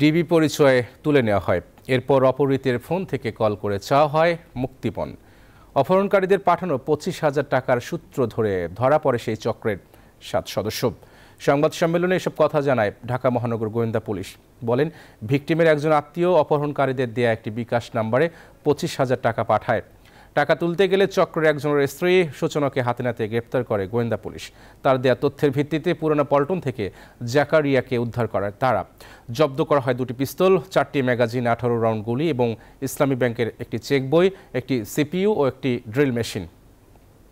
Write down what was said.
DB পরিচয়ে তুলে নেওয়া হয় এরপর অপহৃতের ফোন থেকে কল করে চাওয়া হয় মুক্তিপণ অপহরণকারীদের পাঠানো পঁচিশ হাজার টাকার সূত্র ধরে ধরা পড়ে সেই চক্রের সাত সদস্য সংবাদ সম্মেলনে এসব কথা জানায় ঢাকা মহানগর গোয়েন্দা পুলিশ বলেন ভিকটিমের একজন আত্মীয় অপহরণকারীদের দেয়া একটি বিকাশ নাম্বারে পঁচিশ হাজার টাকা পাঠায় টাকা তুলতে গেলে চক্রের একজনের স্ত্রী সূচনাকে হাতে নাতে গ্রেপ্তার করে গোয়েন্দা পুলিশ তার দেয়া তথ্যের ভিত্তিতে পুরনো পল্টন থেকে জাকারিয়াকে উদ্ধার করার তারা জব্দ করা হয় দুটি পিস্তল চারটি ম্যাগাজিন আঠারো রাউন্ড গুলি এবং ইসলামী ব্যাংকের একটি চেক বই একটি সিপিইউ ও একটি ড্রিল মেশিন